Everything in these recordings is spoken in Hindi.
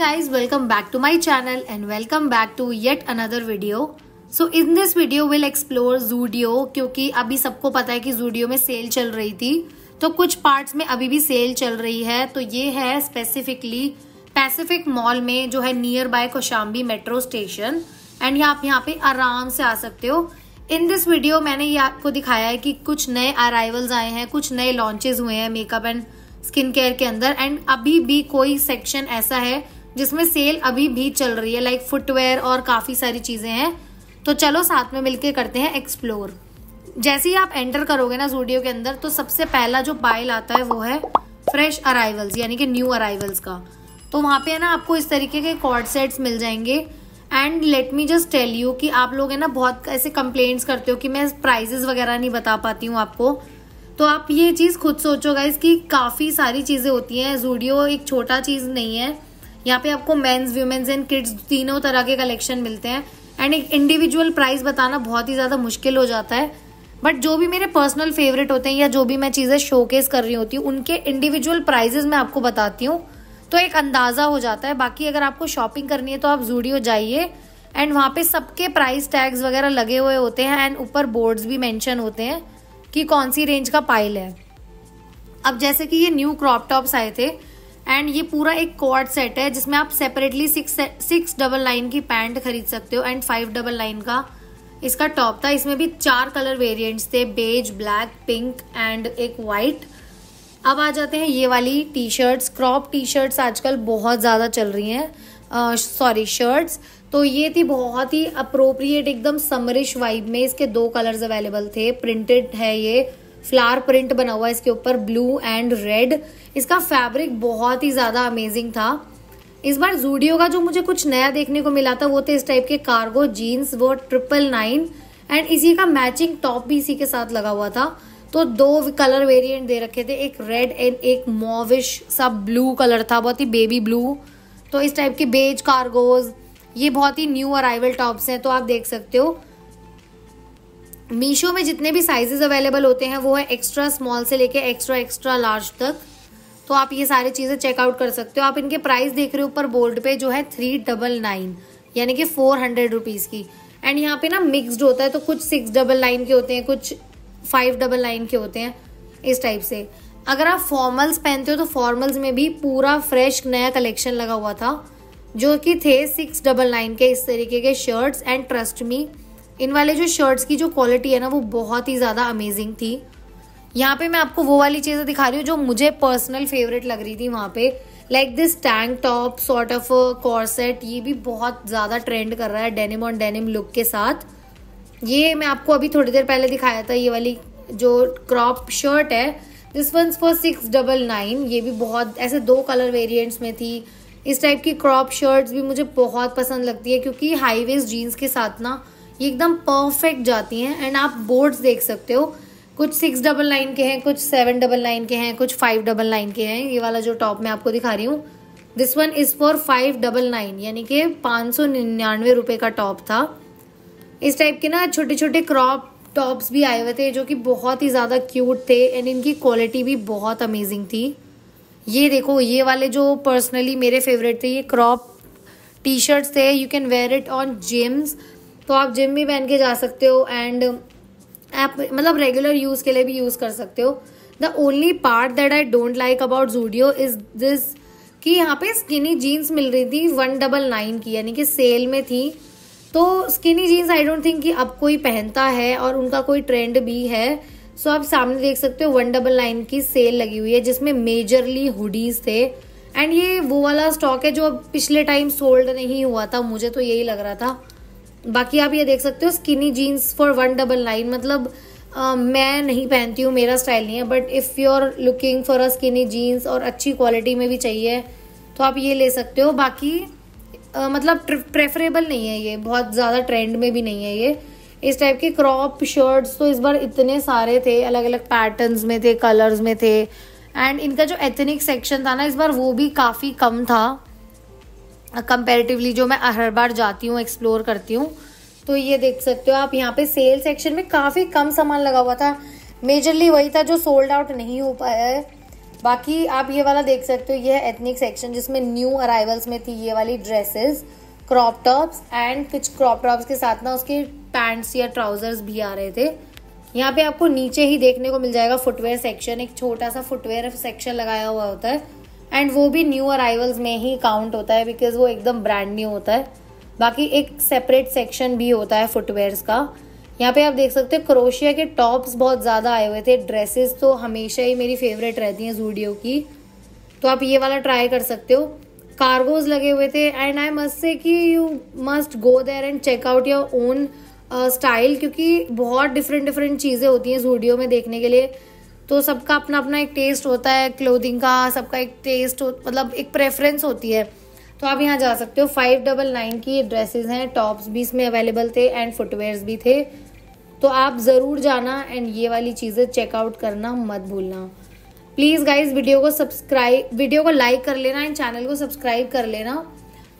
guys welcome back to my channel and welcome back to yet another video so in this video will explore Zudio क्योंकि अभी सबको पता है कि जूडियो में सेल चल रही थी तो कुछ पार्ट्स में अभी भी सेल चल रही है तो ये है स्पेसिफिकली पैसिफिक मॉल में जो है near by Kaushambi metro station and आप यहाँ पे आराम से आ सकते हो इन दिस वीडियो मैंने ये आपको दिखाया है कि कुछ नए अराइवल्स आए हैं कुछ नए लॉन्चेस हुए हैं मेकअप एंड स्किन केयर के अंदर एंड अभी भी कोई सेक्शन ऐसा है जिसमें सेल अभी भी चल रही है लाइक फुटवेयर और काफ़ी सारी चीज़ें हैं तो चलो साथ में मिलके करते हैं एक्सप्लोर जैसे ही आप एंटर करोगे ना जूडियो के अंदर तो सबसे पहला जो पाइल आता है वो है फ्रेश अराइवल्स यानी कि न्यू अराइवल्स का तो वहाँ पे है ना आपको इस तरीके के कॉर्ड सेट्स मिल जाएंगे and let me just tell you कि आप लोग है ना बहुत ऐसे कंप्लेंट्स करते हो कि मैं प्राइजेस वगैरह नहीं बता पाती हूँ आपको तो आप ये चीज़ खुद सोचोगा इसकी काफ़ी सारी चीज़ें होती हैं जूडियो एक छोटा चीज़ नहीं है यहाँ पे आपको मेन्स वुमेन्स एंड किड्स तीनों तरह के कलेक्शन मिलते हैं एंड एक इंडिविजुअल प्राइस बताना बहुत ही ज़्यादा मुश्किल हो जाता है बट जो भी मेरे पर्सनल फेवरेट होते हैं या जो भी मैं चीज़ें शोकेस कर रही होती हूँ उनके इंडिविजुअल प्राइजेज मैं आपको बताती हूँ तो एक अंदाज़ा हो जाता है बाकी अगर आपको शॉपिंग करनी है तो आप जूडियो जाइए एंड वहाँ पे सबके प्राइस टैग्स वगैरह लगे हुए होते हैं एंड ऊपर बोर्ड्स भी मेंशन होते हैं कि कौन सी रेंज का पाइल है अब जैसे कि ये न्यू क्रॉप टॉप्स आए थे एंड ये पूरा एक कॉर्ड सेट है जिसमें आप separately six six double line की पैंट खरीद सकते हो एंड फाइव डबल लाइन का इसका टॉप था इसमें भी चार कलर वेरिएंट्स थे बेज ब्लैक पिंक एंड एक वाइट अब आ जाते हैं ये वाली T shirts crop T shirts आजकल बहुत ज़्यादा चल रही हैं सॉरी शर्ट्स तो ये थी बहुत ही अप्रोप्रिएट एकदम समरिश वाइब में इसके दो कलर्स अवेलेबल थे प्रिंटेड है ये फ्लावर प्रिंट बना हुआ है इसके ऊपर ब्लू एंड रेड इसका फैब्रिक बहुत ही ज़्यादा अमेजिंग था इस बार जूडियो का जो मुझे कुछ नया देखने को मिला था वो थे तो इस टाइप के कार्गो जीन्स वो ट्रिपल नाइन एंड इसी का मैचिंग टॉप भी इसी के साथ लगा हुआ था तो दो कलर वेरिएंट दे रखे थे एक रेड एंड एक मोविश सा ब्लू कलर था बहुत ही बेबी ब्लू तो इस टाइप के बेज कार्गोज ये बहुत ही न्यू अराइवल टॉप्स हैं तो आप देख सकते हो मीशो में जितने भी साइजेस अवेलेबल होते हैं वो है एक्स्ट्रा स्मॉल से लेके एक्स्ट्रा एक्स्ट्रा लार्ज तक तो आप ये सारी चीज़ें चेकआउट कर सकते हो आप इनके प्राइस देख रहे हो ऊपर बोर्ड पे जो है थ्री डबल नाइन यानी कि फोर हंड्रेड रुपीज़ की एंड यहाँ पे ना मिक्सड होता है तो कुछ सिक्स डबल नाइन के होते हैं कुछ फाइव डबल नाइन के होते हैं इस टाइप से अगर आप फॉर्मल्स पहनते हो तो फॉर्मल्स में भी पूरा फ्रेश नया कलेक्शन लगा हुआ था जो कि थे सिक्स डबल नाइन के इस तरीके के शर्ट्स एंड ट्रस्ट मी इन वाले जो शर्ट्स की जो क्वालिटी है ना वो बहुत ही ज़्यादा अमेजिंग थी यहाँ पे मैं आपको वो वाली चीज़ें दिखा रही हूँ जो मुझे पर्सनल फेवरेट लग रही थी वहाँ पे like this tank top sort of corset ये भी बहुत ज़्यादा ट्रेंड कर रहा है डेनिम ऑन डेनिम लुक के साथ ये मैं आपको अभी थोड़ी देर पहले दिखाया था ये वाली जो क्रॉप शर्ट है this one four six double nine ये भी बहुत ऐसे दो कलर वेरियंट्स में थी इस टाइप की क्रॉप शर्ट्स भी मुझे बहुत पसंद लगती है क्योंकि हाई वेस्ट जीन्स के साथ ना ये एकदम परफेक्ट जाती हैं एंड आप बोर्ड्स देख सकते हो कुछ सिक्स डबल लाइन के हैं कुछ सेवन डबल लाइन के हैं कुछ फाइव डबल लाइन के हैं ये वाला जो टॉप मैं आपको दिखा रही हूँ this one is four five double nine यानी कि पाँच सौ निन्यानवे रुपये का टॉप था इस टाइप के ना छोटे छोटे क्रॉप टॉप्स भी आए हुए थे जो कि बहुत ही ज़्यादा क्यूट थे एंड इनकी क्वालिटी भी बहुत अमेजिंग थी ये देखो ये वाले जो पर्सनली मेरे फेवरेट थे ये क्रॉप टी शर्ट्स थे you can wear it on gyms तो आप जिम भी पहन के जा सकते हो एंड आप मतलब रेगुलर यूज़ के लिए भी यूज़ कर सकते हो the only part that I don't like about Zudio is this कि यहाँ पे स्किनी जीन्स मिल रही थी वन डबल नाइन की यानी कि सेल में थी तो skinny jeans I don't think कि अब कोई पहनता है और उनका कोई ट्रेंड भी है सो so, आप सामने देख सकते हो वन डबल नाइन की सेल लगी हुई है जिसमें मेजरली हुडीज थे एंड ये वो वाला स्टॉक है जो अब पिछले टाइम सोल्ड नहीं हुआ था मुझे तो यही लग रहा था बाकी आप ये देख सकते हो skinny jeans for one double nine मतलब Uh, मैं नहीं पहनती हूँ मेरा स्टाइल नहीं है but if you are looking for a skinny jeans और अच्छी क्वालिटी में भी चाहिए तो आप ये ले सकते हो बाकी uh, मतलब प्रेफरेबल नहीं है ये बहुत ज़्यादा ट्रेंड में भी नहीं है ये इस टाइप के क्रॉप शर्ट्स तो इस बार इतने सारे थे अलग अलग पैटर्न्स में थे कलर्स में थे एंड इनका जो एथनिक सेक्शन था ना इस बार वो भी काफ़ी कम था कंपेरेटिवली जो मैं हर बार जाती हूँ एक्सप्लोर करती हूँ तो ये देख सकते हो आप यहाँ पे सेल सेक्शन में काफ़ी कम सामान लगा हुआ था मेजरली वही था जो सोल्ड आउट नहीं हो पाया है बाकी आप ये वाला देख सकते हो ये है एथनिक सेक्शन जिसमें न्यू अराइवल्स में थी ये वाली ड्रेसेस क्रॉप टॉप्स एंड कुछ क्रॉप टॉप्स के साथ ना उसके पैंट्स या ट्राउजर्स भी आ रहे थे यहाँ पे आपको नीचे ही देखने को मिल जाएगा फुटवेयर सेक्शन एक छोटा सा फुटवेयर सेक्शन लगाया हुआ होता है एंड वो भी न्यू अराइवल्स में ही काउंट होता है बिकॉज वो एकदम ब्रांड न्यू होता है बाकी एक सेपरेट सेक्शन भी होता है फुटवेयर्स का यहाँ पे आप देख सकते हो क्रोशिया के टॉप्स बहुत ज़्यादा आए हुए थे ड्रेसेस तो हमेशा ही मेरी फेवरेट रहती हैं जूडियो की तो आप ये वाला ट्राई कर सकते हो कार्गोज लगे हुए थे एंड आई मस्ट से कि you must go there and check out your own style क्योंकि बहुत डिफरेंट डिफरेंट चीज़ें होती हैं जूडियो में देखने के लिए तो सबका अपना अपना एक टेस्ट होता है क्लोथिंग का सबका एक टेस्ट हो मतलब एक प्रेफरेंस होती है तो आप यहाँ जा सकते हो फाइव डबल नाइन की ड्रेसेस हैं टॉप्स भी इसमें अवेलेबल थे एंड फुटवेयर्स भी थे तो आप ज़रूर जाना एंड ये वाली चीज़ें चेकआउट करना मत भूलना प्लीज़ गाइज वीडियो को सब्सक्राइब वीडियो को लाइक कर लेना एंड चैनल को सब्सक्राइब कर लेना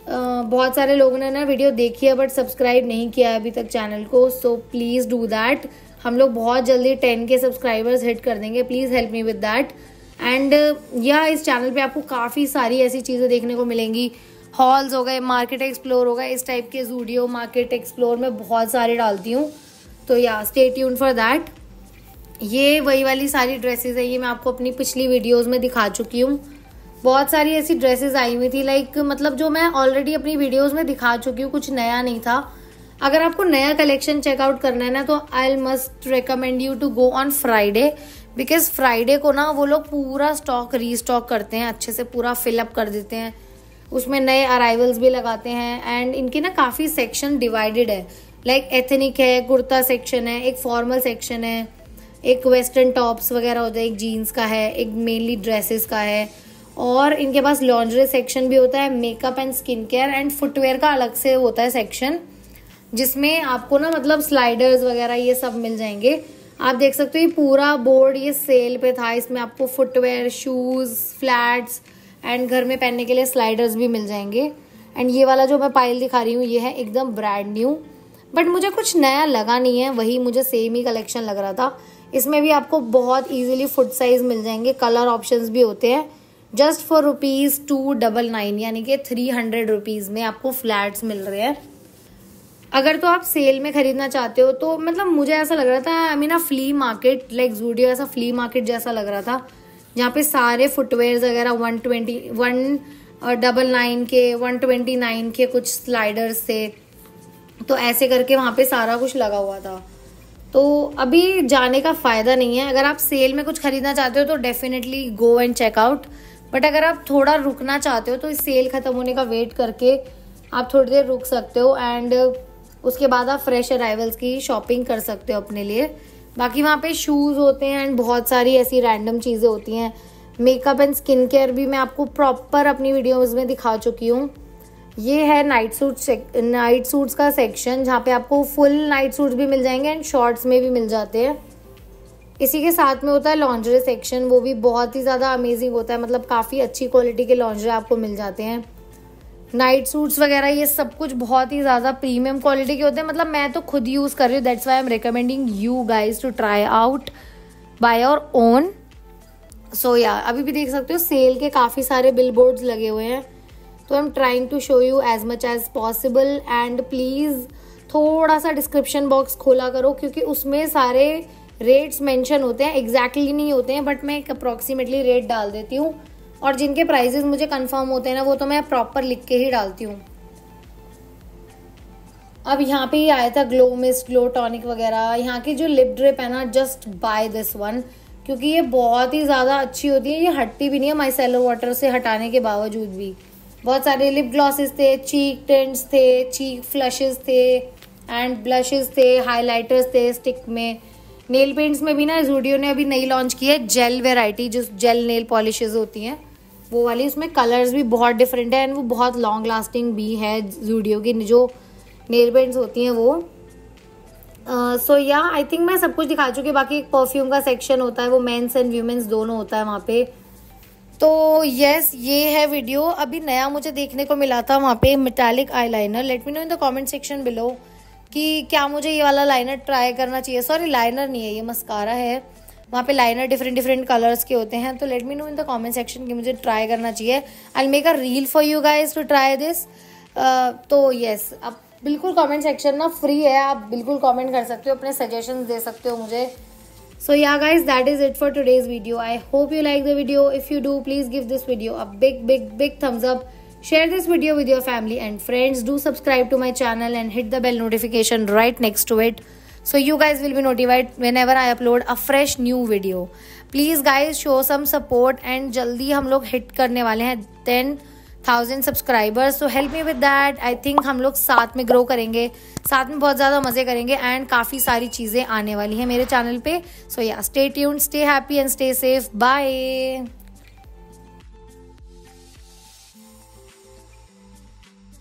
बहुत सारे लोगों ने ना वीडियो देखी है बट सब्सक्राइब नहीं किया है अभी तक चैनल को सो प्लीज़ डू दैट हम लोग बहुत जल्दी टेन के सब्सक्राइबर्स हिट कर देंगे please help me with that and या इस चैनल पे आपको काफ़ी सारी ऐसी चीज़ें देखने को मिलेंगी हॉल्स हो गए मार्केट एक्सप्लोर हो गए इस टाइप के जूडियो मार्केट एक्सप्लोर में बहुत सारे डालती हूँ तो या स्टे ट्यून फॉर दैट ये वही वाली सारी ड्रेसेस है ये मैं आपको अपनी पिछली वीडियोज़ में दिखा चुकी हूँ बहुत सारी ऐसी ड्रेसेस आई हुई थी लाइक मतलब जो मैं ऑलरेडी अपनी वीडियोज़ में दिखा चुकी हूँ कुछ नया नहीं था अगर आपको नया कलेक्शन चेकआउट करना है ना तो I must recommend you to go on Friday because Friday को ना वो लोग पूरा स्टॉक रीस्टॉक करते हैं अच्छे से पूरा फिलअप कर देते हैं उसमें नए अराइवल्स भी लगाते हैं एंड इनके ना काफ़ी सेक्शन डिवाइडेड है लाइक like, एथनिक है कुर्ता सेक्शन है एक फॉर्मल सेक्शन है एक वेस्टर्न टॉप्स वगैरह होता है एक जीन्स का है एक मेनली ड्रेसेस का है और इनके पास लॉन्ड्री सेक्शन भी होता है makeup and skin care and footwear का अलग से होता है सेक्शन जिसमें आपको ना मतलब स्लाइडर्स वगैरह ये सब मिल जाएंगे आप देख सकते हो ये पूरा बोर्ड ये सेल पे था इसमें आपको फुटवेयर शूज़ फ्लैट्स एंड घर में पहनने के लिए स्लाइडर्स भी मिल जाएंगे एंड ये वाला जो मैं पायल दिखा रही हूँ ये है एकदम ब्रांड न्यू बट मुझे कुछ नया लगा नहीं है वही मुझे सेम ही कलेक्शन लग रहा था इसमें भी आपको बहुत इजीली फुट साइज मिल जाएंगे कलर ऑप्शंस भी होते हैं just for rupees two double nine यानी कि थ्री हंड्रेड रुपीज़ में आपको फ्लैट्स मिल रहे हैं अगर तो आप सेल में खरीदना चाहते हो तो मतलब मुझे ऐसा लग रहा था I mean a flea market like Zudio ऐसा फ्ली मार्केट जैसा लग रहा था जहाँ पे सारे फुटवेयर वगैरह one twenty one double nine के वन ट्वेंटी नाइन के कुछ स्लाइडर्स थे तो ऐसे करके वहाँ पे सारा कुछ लगा हुआ था तो अभी जाने का फ़ायदा नहीं है अगर आप सेल में कुछ ख़रीदना चाहते हो तो definitely go and check out but अगर आप थोड़ा रुकना चाहते हो तो इस सेल ख़त्म होने का वेट करके आप थोड़ी देर रुक सकते हो एंड उसके बाद आप फ्रेश अराइवल्स की शॉपिंग कर सकते हो अपने लिए बाकी वहाँ पे शूज़ होते हैं एंड बहुत सारी ऐसी रैंडम चीज़ें होती हैं मेकअप एंड स्किन केयर भी मैं आपको प्रॉपर अपनी वीडियोज़ में दिखा चुकी हूँ ये है नाइट सूट नाइट सूट्स का सेक्शन जहाँ पे आपको फुल नाइट सूट्स भी मिल जाएंगे एंड शॉर्ट्स में भी मिल जाते हैं इसी के साथ में होता है लॉन्जरे सेक्शन वो भी बहुत ही ज़्यादा अमेजिंग होता है मतलब काफ़ी अच्छी क्वालिटी के लॉन्जरे आपको मिल जाते हैं नाइट सूट्स वगैरह ये सब कुछ बहुत ही ज़्यादा प्रीमियम क्वालिटी के होते हैं मतलब मैं तो खुद यूज़ कर रही हूँ that's why am recommending you guys to try out by और ओन सो या अभी भी देख सकते हो सेल के काफ़ी सारे बिल बोर्ड्स लगे हुए हैं तो I am trying to show you as much as possible and please थोड़ा सा डिस्क्रिप्शन बॉक्स खोला करो क्योंकि उसमें सारे रेट्स मेंशन होते हैं एग्जैक्टली exactly नहीं होते हैं बट मैं एक अप्रॉक्सीमेटली रेट डाल देती हूँ और जिनके प्राइजेज मुझे कंफर्म होते हैं ना वो तो मैं प्रॉपर लिख के ही डालती हूँ अब यहाँ पे आया था ग्लो मिस्ट ग्लो टॉनिक वगैरह यहाँ की जो लिप ड्रिप है ना जस्ट बाय दिस वन क्योंकि ये बहुत ही ज़्यादा अच्छी होती है ये हटती भी नहीं है माइसेलो वाटर से हटाने के बावजूद भी बहुत सारे लिप ग्लॉसेस थे चीक टेंट्स थे चीक फ्लशेस थे एंड ब्लशेस थे हाइलाइटर्स थे स्टिक में नेल पेंट्स में भी ना जूडियो ने अभी नई लॉन्च की है जेल वेराइटी जो जेल नेल पॉलिशेज होती हैं वो वाली उसमें कलर्स भी बहुत डिफरेंट है एंड वो बहुत लॉन्ग लास्टिंग भी है जूडियो की जो नेल पेंट्स होती हैं वो सो या आई थिंक मैं सब कुछ दिखा चुकी बाकी एक परफ्यूम का सेक्शन होता है वो मेंस एंड वीमेंस दोनों होता है वहाँ पे तो यस yes, ये है वीडियो अभी नया मुझे देखने को मिला था वहाँ पे metallic liner let me know in the comment section below कि क्या मुझे ये वाला लाइनर ट्राई करना चाहिए सॉरी लाइनर नहीं है ये मस्कारा है वहाँ पे लाइनर डिफरेंट डिफरेंट कलर्स के होते हैं तो let me know in the comment section कि मुझे ट्राई करना चाहिए I make a reel for you guys to try this तो yes, अब बिल्कुल कमेंट सेक्शन ना फ्री है आप बिल्कुल कमेंट कर सकते हो अपने सजेशन दे सकते हो मुझे so yeah guys that is it for today's video I hope you like the video if you do please give this video a big big big thumbs up Share this video with your family and friends. Do subscribe to my channel and hit the bell notification right next to it. So you guys will be notified whenever I upload a fresh new video. Please guys show some support and जल्दी हम लोग hit करने वाले हैं टेन थाउजेंड सब्सक्राइबर्स तो help me with that I think हम लोग साथ में ग्रो करेंगे साथ में बहुत ज़्यादा मज़े करेंगे एंड काफ़ी सारी चीज़ें आने वाली हैं मेरे चैनल पे so yeah stay tuned stay happy and stay safe bye